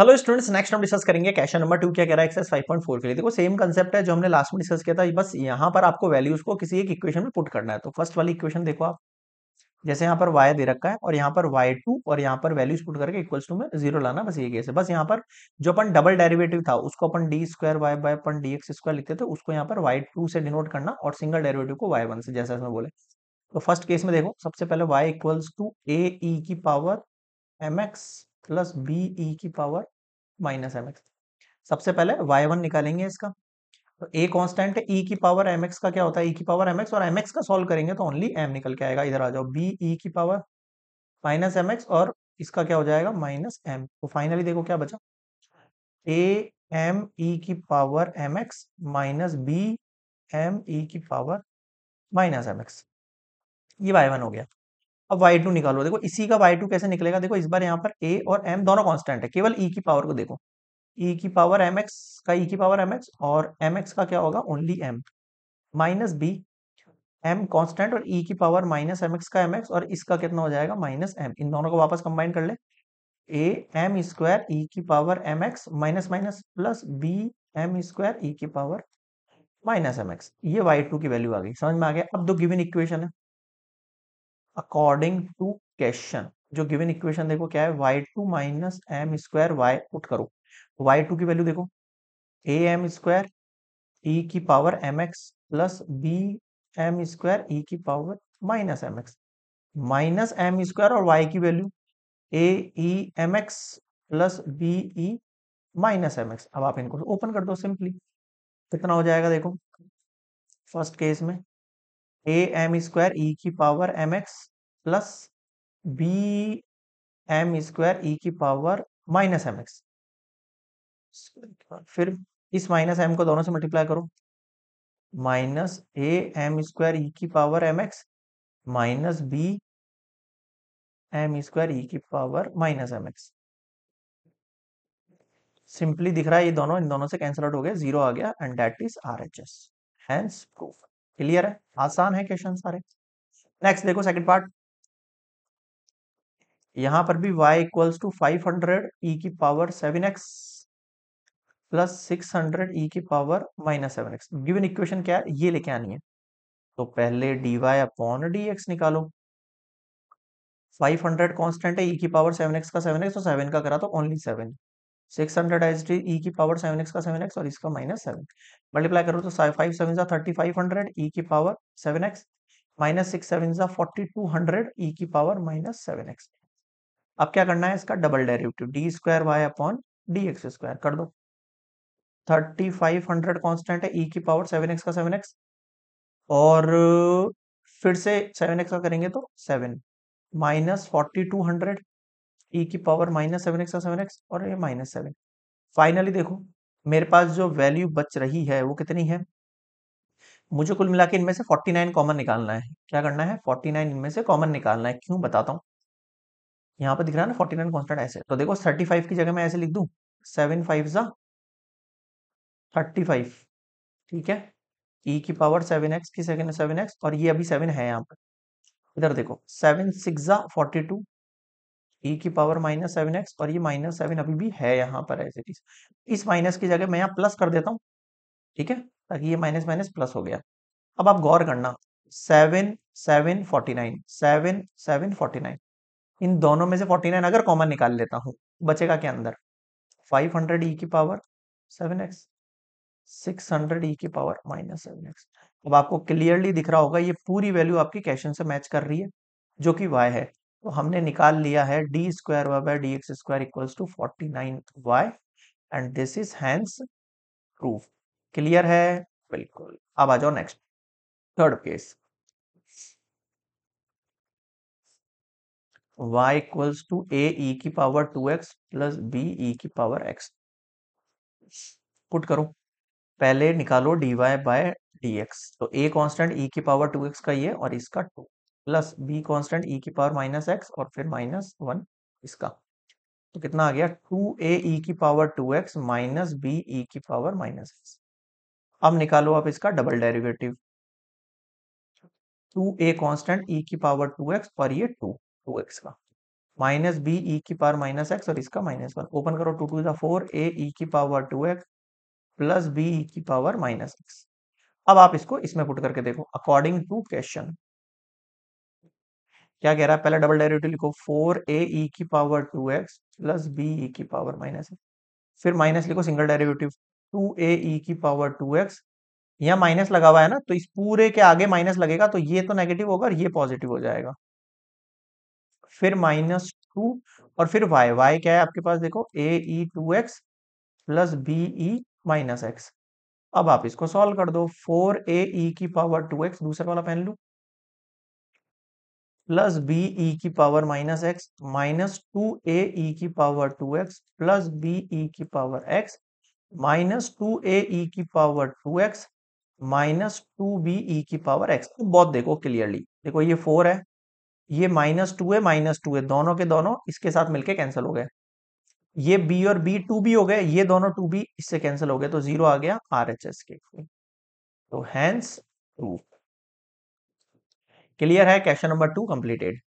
hello students next हम discuss करेंगे question number two क्या कह रहा है एक्सेस 5.4 के लिए देखो सेम कंसेप्ट है जो हमने लास्ट में डिस्कस किया था बस यहाँ पर आपको वैल्यूज को किसी एक इक्वेशन में पुट करना है तो फर्स्ट वाली इक्वेशन देखो आप जैसे यहाँ पर वाई दे रखा है और यहाँ पर वाई टू और यहाँ पर वैल्यूज पुट करके इक्वल्स टू में जीरो लाना बस ये कैसे बस यहाँ पर जो अपन डबल डेरिवेटिव था उसको अपन डी स्क्वायर वाई बाय अपन डी एक्स स्क्वायर लिखते थे उसको यहाँ पर वाई टू से डिनोट करना और सिंगल डेरिवेटिव को वाई वन से जैसे इसमें बोले तो फर्स्ट केस में देखो सबसे पहले वाई इक्वल्स टू ए की power M x plus B ई की पावर माइनस एम एक्स सबसे पहले वाई वन निकालेंगे इसका तो ए कांस्टेंट है ई e की पावर एम एक्स का क्या होता है ई e की पावर एम एक्स और एम एक्स का सॉल्व करेंगे तो ओनली एम निकल के आएगा इधर आ जाओ बी ई e की पावर माइनस एम एक्स और इसका क्या हो जाएगा माइनस एम तो फाइनली देखो क्या बचा ए एम ई की power M x minus B m e की पावर माइनस एम एक्स ये वाई वन हो गया अब y2 निकालो देखो इसी का y2 कैसे निकलेगा देखो इस बार यहाँ पर a और m दोनों कांस्टेंट है केवल e की पावर को देखो e की पावर mx का e की पावर mx और mx का क्या होगा only m minus B m constant और e की पावर माइनस एम एक्स का mx और इसका कितना हो जाएगा माइनस एम इन दोनों को वापस कंबाइन कर ले ए एम स्क्वायर ई की power M x minus minus plus B M square E की पावर माइनस एम एक्स ये वाई टू की वैल्यू आ गई समझ में आ गया अब दो गिवन इक्वेशन है अकॉर्डिंग टू क्वेश्चन जो गिवन इक्वेशन देखो क्या है Y two minus M square Y put करो वाई टू की वैल्यू देखो ए एम स्क्वायर ई की power M x plus B M square E की power minus M x minus M square और Y की value A E M x plus B E minus M X अब आप इनको open कर दो simply कितना हो जाएगा देखो फर्स्ट केस में ए एम स्क्वायर ई की power M x plus B M square E की पावर माइनस एम एक्स फिर इस माइनस एम को दोनों से मल्टीप्लाई करो minus A M square E की power M x minus B M square E की power minus M X simply दिख रहा है ये दोनों इन दोनों से कैंसिल आउट हो गया जीरो आ गया and that is R H S hence proof clear है आसान है क्वेश्चन सारे नेक्स्ट देखो सेकंड पार्ट यहां पर भी y equals to five hundred E की power seven X plus six hundred E की power minus seven X given equation क्या है ये लेके आनी है तो पहले D Y upon D X निकालो फाइव हंड्रेड कॉन्स्टेंट है ई e की पावर सेवन एक्स का सेवन एक्स तो सेवन का करा तो only seven six hundred H D E की पावर सेवन एक्स का सेवन एक्स और इसका माइनस सेवन मल्टीप्लाई करो तो फाइव सेवन सा थर्टी फाइव हंड्रेड ई की power seven X minus six seven सा फोर्टी टू हंड्रेड ई की पावर माइनस सेवन एक्स अब क्या करना है इसका double derivative D square Y upon D x square कर दो थर्टी फाइव हंड्रेड कॉन्स्टेंट है ई e की पावर सेवन एक्स का सेवन एक्स और फिर से सेवन एक्स का करेंगे तो seven minus forty two hundred E की पावर माइनस सेवन एक्स का सेवन एक्स और ये माइनस सेवन फाइनली देखो मेरे पास जो वैल्यू बच रही है वो कितनी है मुझे कुल मिला के इनमें से नाइन कॉमन निकालना है क्या करना है नाइन इनमें से कॉमन निकालना है क्यों बताता हूँ यहाँ पर दिख रहा है ना फोर्टी नाइन ऐसे तो देखो थर्टी फाइव की जगह मैं ऐसे लिख दू सेवन फाइव सा थर्टी फाइव ठीक है ई e की पावर सेवन एक्स की सेकेंड सेवन एक्स और ये अभी सेवन है यहाँ पर इधर देखो सेवन सिक्स जा फोर्टी टू ई की पावर माइनस सेवन एक्स और ये माइनस सेवन अभी भी है यहाँ पर ऐसे इट इस माइनस की जगह मैं यहाँ प्लस कर देता हूँ ठीक है ताकि ये माइनस माइनस प्लस हो गया अब आप गौर करना seven seven forty nine seven seven forty nine इन दोनों में से 49 अगर कॉमन निकाल लेता हूँ बचेगा क्या अंदर 500 e की पावर 7x 600 e की पावर माइनस सेवन अब आपको क्लियरली दिख रहा होगा ये पूरी वैल्यू आपकी कैशन से मैच कर रही है जो कि y है तो हमने निकाल लिया है D square Y D x square equals to forty nine Y and this is hence proof clear है बिल्कुल अब आ जाओ next third case y equals to A E की power two X plus B ई की पावर एक्स पुट करो पहले निकालो dy Y by D X तो ए कांस्टेंट ई की पावर टू एक्स का ये और इसका two plus B constant E की पावर माइनस एक्स और फिर माइनस वन इसका तो कितना आ गया टू ए ई की power two X minus B ई की पावर माइनस एक्स अब निकालो आप इसका double derivative two A constant E की पावर टू एक्स और ये टू टू एक्स का माइनस बी ई की पावर माइनस एक्स और इसका माइनस वन ओपन करो two two four A E की power two X plus B ई की पावर माइनस एक्स अब आप इसको इसमें पुट करके देखो अकॉर्डिंग टू क्वेश्चन क्या कह रहा है पहले डबल डायरेक्टिव लिखो फोर ए ई की power two X plus B ई की पावर माइनस एक्स फिर माइनस लिखो single derivative two A E की पावर टू एक्स यहाँ माइनस लगा हुआ है ना तो इस पूरे के आगे माइनस लगेगा तो ये तो नेगेटिव होगा और ये पॉजिटिव हो जाएगा फिर माइनस टू और फिर वाई वाई क्या है आपके पास देखो A E two X plus B E minus X अब आप इसको सॉल्व कर दो फोर ए ई की पावर टू एक्स दूसरा वाला पहन लू प्लस बी ई की power minus X minus two A E की power two X plus B ई की power X minus two A E की power two X minus two B ई की पावर एक्स तो बहुत देखो क्लियरली देखो ये फोर है ये माइनस टू है माइनस टू है दोनों के दोनों इसके साथ मिलके कैंसिल हो गए ये बी और बी टू बी हो गए ये दोनों टू बी इससे कैंसिल हो गए तो जीरो आ गया आर एच एस के तो हैंस टू क्लियर है क्वेश्चन नंबर टू कंप्लीटेड